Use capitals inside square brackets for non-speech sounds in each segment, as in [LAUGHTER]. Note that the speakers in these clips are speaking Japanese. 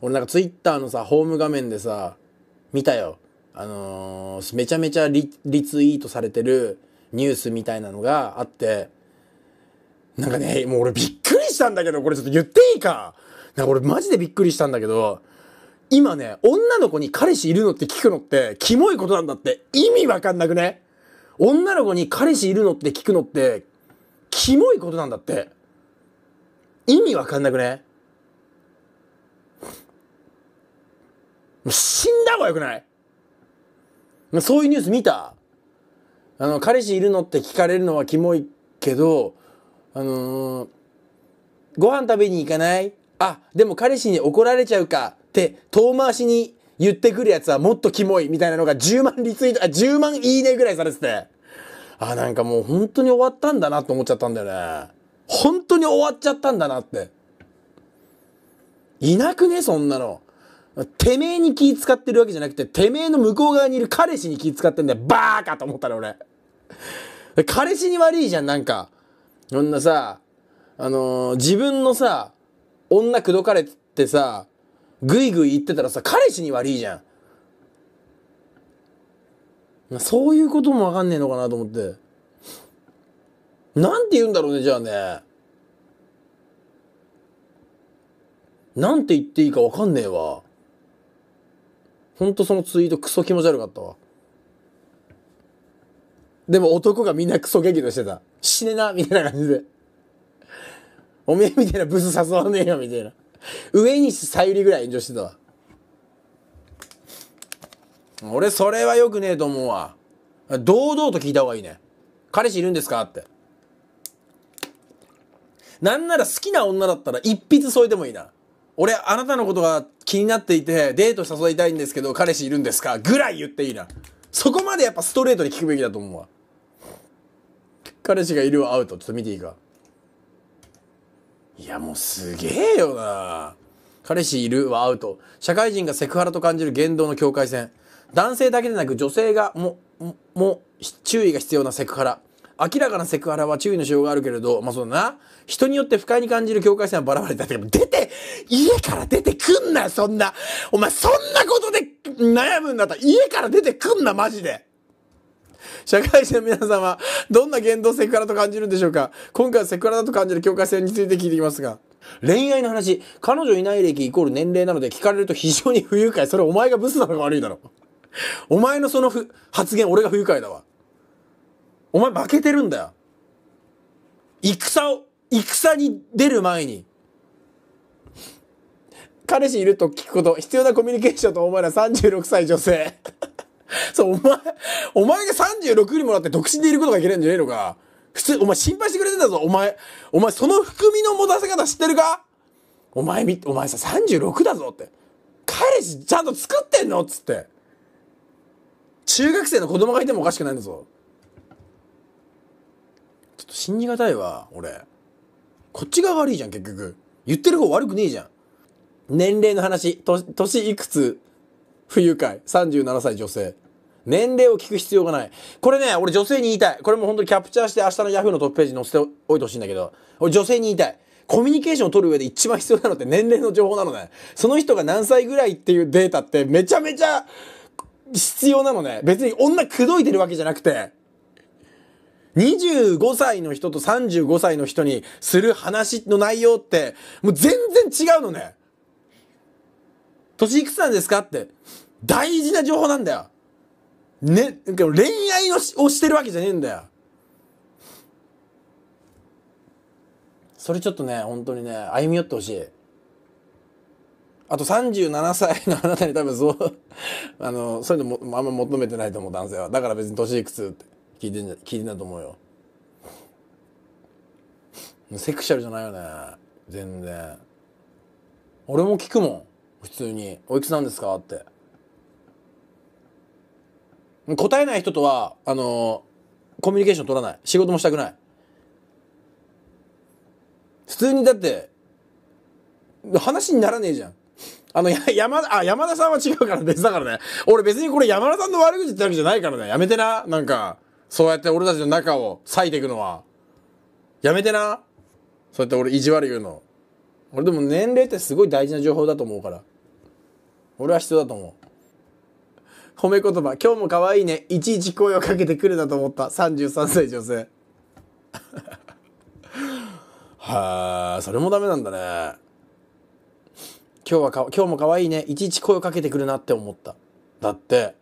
俺なんかツイッターのさ、ホーム画面でさ、見たよ。あのー、めちゃめちゃリツイートされてるニュースみたいなのがあって、なんかね、もう俺びっくりしたんだけど、これちょっと言っていいかなんか俺マジでびっくりしたんだけど、今ね、女の子に彼氏いるのって聞くのって、キモいことなんだって、意味わかんなくね女の子に彼氏いるのって聞くのって、キモいことなんだって。意味わかんなくね死んだ方がよくないそういうニュース見たあの、彼氏いるのって聞かれるのはキモいけど、あのー、ご飯食べに行かないあ、でも彼氏に怒られちゃうかって遠回しに言ってくるやつはもっとキモいみたいなのが10万リツイート、あ、10万いいねぐらいされてて。あ、なんかもう本当に終わったんだなって思っちゃったんだよね。本当に終わっちゃったんだなって。いなくねそんなの。てめえに気使ってるわけじゃなくて、てめえの向こう側にいる彼氏に気使ってんだよ。バーカと思ったら俺。[LAUGHS] 彼氏に悪いじゃん、なんか。そんなさ、あのー、自分のさ、女口説かれてさ、ぐいぐい言ってたらさ、彼氏に悪いじゃん。そういうこともわかんねえのかなと思って。なんて言うんだろうね、じゃあね。なんて言っていいかわかんねえわ。ほんとそのツイートクソ気持ち悪かったわ。でも男がみんなクソ激怒してた。死ねなみたいな感じで。おめえみたいなブス誘わねえよみたいな。上にさゆりぐらい炎上してたわ。俺それは良くねえと思うわ。堂々と聞いた方がいいね。彼氏いるんですかって。なんなら好きな女だったら一筆添えてもいいな。俺、あなたのことが気になっていて、デート誘いたいんですけど、彼氏いるんですかぐらい言っていいな。そこまでやっぱストレートに聞くべきだと思うわ。彼氏がいるアウト。ちょっと見ていいか。いや、もうすげえよな。彼氏いるはアウト。社会人がセクハラと感じる言動の境界線。男性だけでなく女性がも、も、注意が必要なセクハラ。明らかなセクハラは注意のしようがあるけれど、まあそんな。人によって不快に感じる境界線はバラバラだけど、出て、家から出てくんなそんな。お前、そんなことで悩むんだったら、家から出てくんな、マジで。社会人の皆様、どんな言動セクハラと感じるんでしょうか今回はセクハラだと感じる境界線について聞いていきますが。恋愛の話、彼女いない歴イコール年齢なので聞かれると非常に不愉快。それお前がブスなのか悪いだろ。お前のその発言、俺が不愉快だわ。お前負けてるんだよ。戦を、戦に出る前に。彼氏いると聞くこと、必要なコミュニケーションとお前ら36歳女性。[LAUGHS] そう、お前、お前が36にもらって独身でいることがいけないんじゃねえのか。普通、お前心配してくれてんだぞ、お前。お前その含みの持たせ方知ってるかお前み、お前さ36だぞって。彼氏ちゃんと作ってんのつって。中学生の子供がいてもおかしくないんだぞ。信じがたいわ、俺。こっち側が悪いじゃん、結局。言ってる方悪くねえじゃん。年齢の話。年いくつ不愉快。37歳女性。年齢を聞く必要がない。これね、俺女性に言いたい。これも本当にキャプチャーして明日の Yahoo のトップページに載せておいてほしいんだけど、俺女性に言いたい。コミュニケーションを取る上で一番必要なのって年齢の情報なのね。その人が何歳ぐらいっていうデータってめちゃめちゃ必要なのね。別に女口説いてるわけじゃなくて。25歳の人と35歳の人にする話の内容って、もう全然違うのね。年いくつなんですかって。大事な情報なんだよ。ね、恋愛をしをしてるわけじゃねえんだよ。それちょっとね、本当にね、歩み寄ってほしい。あと37歳のあなたに多分そう、あの、そういうのもあんま求めてないと思う、男性は。だから別に年いくつって。聞いてん聞いてんだと思うよ [LAUGHS] セクシャルじゃないよね全然俺も聞くもん普通に「おいくつなんですか?」って答えない人とはあのー、コミュニケーション取らない仕事もしたくない普通にだって話にならねえじゃんあの、山田、あ、山田さんは違うから別だからね。俺別にこれ山田さんの悪口ってわけじゃないからね。やめてな。なんか、そうやって俺たちの中を裂いていくのは。やめてな。そうやって俺意地悪言うの。俺でも年齢ってすごい大事な情報だと思うから。俺は必要だと思う。褒め言葉。今日も可愛いね。いちいち声をかけてくるなと思った。33歳女性。[LAUGHS] はあ、それもダメなんだね。今日はか、今日も可愛いね。いちいち声をかけてくるなって思った。だって。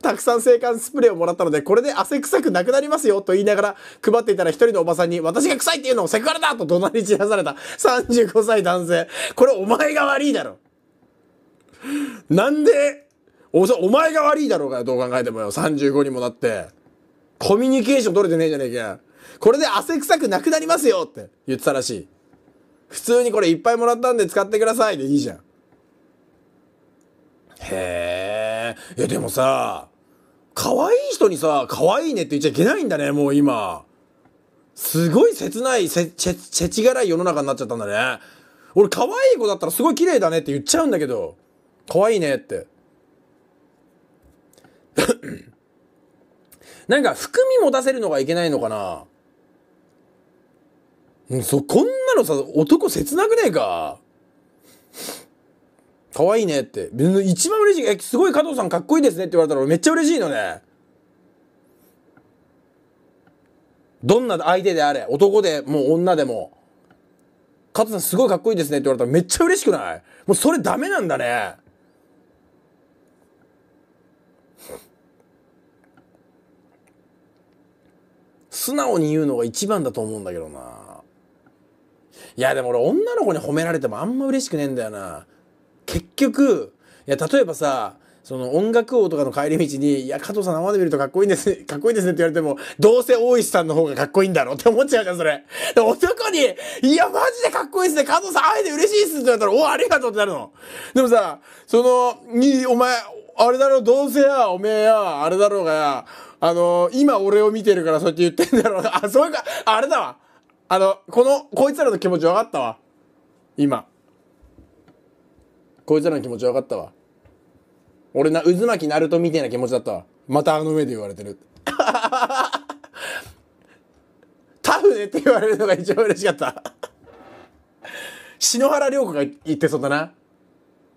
たくさん性感スプレーをもらったので、これで汗臭くなくなりますよと言いながら配っていたら一人のおばさんに、私が臭いっていうのをセクハラだと怒鳴り散らされた35歳男性。これお前が悪いだろ。なんでおお前が悪いだろうがどう考えてもよ。35にもなって。コミュニケーション取れてねえじゃねえかこれで汗臭くなくなりますよって言ってたらしい。普通にこれいっぱいもらったんで使ってくださいでいいじゃん。へえ。いや、でもさ、可愛い人にさ、可愛いねって言っちゃいけないんだね、もう今。すごい切ない、せ、せ、せちがらい世の中になっちゃったんだね。俺、可愛い子だったらすごい綺麗だねって言っちゃうんだけど、可愛いねって。[COUGHS] なんか、含み持たせるのがいけないのかなそ、こんなのさ、男切なくねえか可愛いねって。一番嬉しい。え、すごい加藤さんかっこいいですねって言われたらめっちゃ嬉しいのね。どんな相手であれ、男でも女でも。加藤さんすごいかっこいいですねって言われたらめっちゃ嬉しくないもうそれダメなんだね。素直に言うのが一番だと思うんだけどな。いやでも俺女の子に褒められてもあんま嬉しくねえんだよな。局いや例えばさその音楽王とかの帰り道に、いや、加藤さん生で見るとかっこいいんですね、[LAUGHS] かっこいいですねって言われても、どうせ大石さんの方が [LAUGHS] かっこいいんだろうって思っちゃうじゃん、それ。男に、いや、マジでかっこいいですね、加藤さん会えて嬉しいっすって言われたら、おありがとうってなるの。でもさ、その、に、お前、あれだろ、どうせや、おめえや、あれだろうがや、あの、今俺を見てるからそうやって言ってんだろうが、あ、そういうか、あれだわ。あの、この、こいつらの気持ち分かったわ。今。こいつらの気持ち分かったわ俺な渦巻きナルトみたいな気持ちだったわまたあの上で言われてるタフねって言われるのが一番嬉しかった篠原涼子が言ってそうだな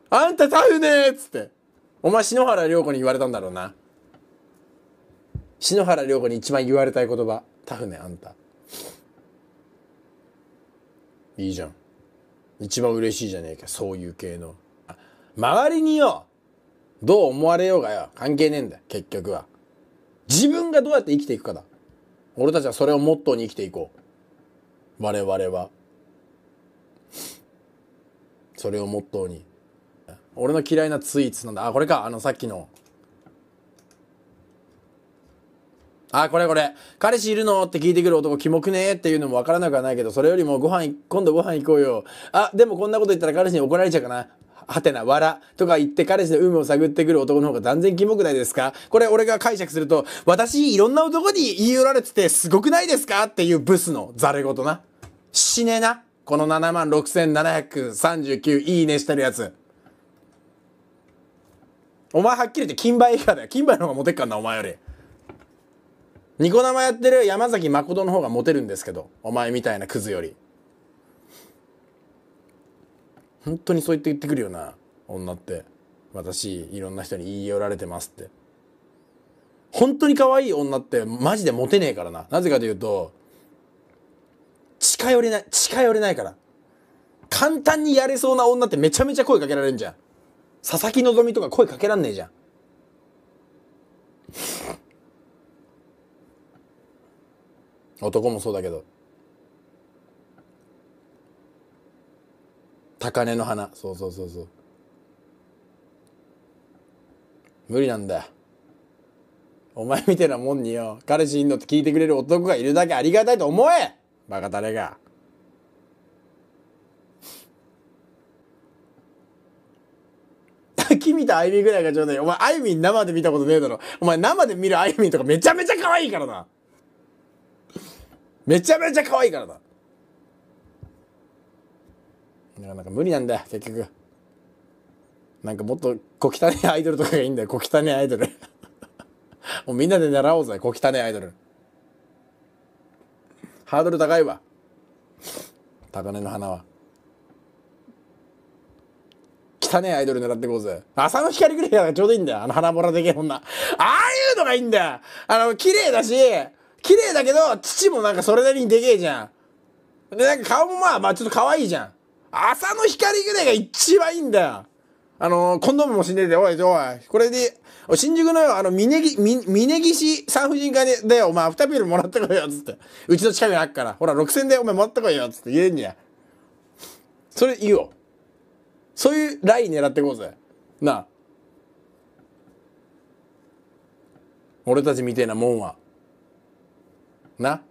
あんたタフねっつってお前篠原涼子に言われたんだろうな篠原涼子に一番言われたい言葉タフねあんたいいじゃん一番嬉しいじゃねえかそういう系の。周りによ、どう思われようがよ、関係ねえんだよ、結局は。自分がどうやって生きていくかだ。俺たちはそれをモットーに生きていこう。我々は。それをモットーに。俺の嫌いなツイーツなんだ。あ、これか。あの、さっきの。あ、これこれ。彼氏いるのって聞いてくる男、キモくねえっていうのもわからなくはないけど、それよりもご飯、今度ご飯行こうよ。あ、でもこんなこと言ったら彼氏に怒られちゃうかな。はてな、わらとか言って彼氏の有無を探ってくる男の方が断然キモくないですかこれ俺が解釈すると、私いろんな男に言い寄られててすごくないですかっていうブスのザレ言な。死ねな。この76,739いいねしてるやつ。お前はっきり言って金梅以下だよ。金梅の方がモテっかんな、お前より。ニコ生やってる山崎誠の方がモテるんですけど、お前みたいなクズより。本当にそう言って言ってくるよな女って私いろんな人に言い寄られてますって本当に可愛い女ってマジでモテねえからななぜかというと近寄れない近寄れないから簡単にやれそうな女ってめちゃめちゃ声かけられんじゃん佐々木希とか声かけらんねえじゃん男もそうだけど高根の花そうそうそうそう無理なんだお前みたいなもんによ彼氏いんのって聞いてくれる男がいるだけありがたいと思えバカタレが君とあゆみぐらいがちょうどいいお前あゆみ生で見たことねえだろお前生で見るあゆみとかめちゃめちゃ可愛いからなめちゃめちゃ可愛いからななかなか無理なんだよ結局なんかもっと小汚いアイドルとかがいいんだよ小汚いアイドル [LAUGHS] もうみんなで狙おうぜ小汚いアイドルハードル高いわ高嶺の花は汚いアイドル狙ってこうぜ朝の光ぐらいがちょうどいいんだよあの花ぼらでけえ女ああいうのがいいんだよあの綺麗だし綺麗だけど父もなんかそれなりにでけえじゃんでなんか顔もまあまあちょっと可愛いじゃん朝の光ぐらいが一番いいんだよ。あのー、コンドームも死んでて、おい、おい、これで、新宿のよ、あの、峰岸、峯岸産婦人科で、だよ、お前、二ビールもらってこいよ、つって。うちの近くにあっから、ほら、6000でお前もらってこいよ、つって言えんじゃん。それ言いよ。そういうライン狙ってこうぜ。なあ。俺たちみてえなもんは。な。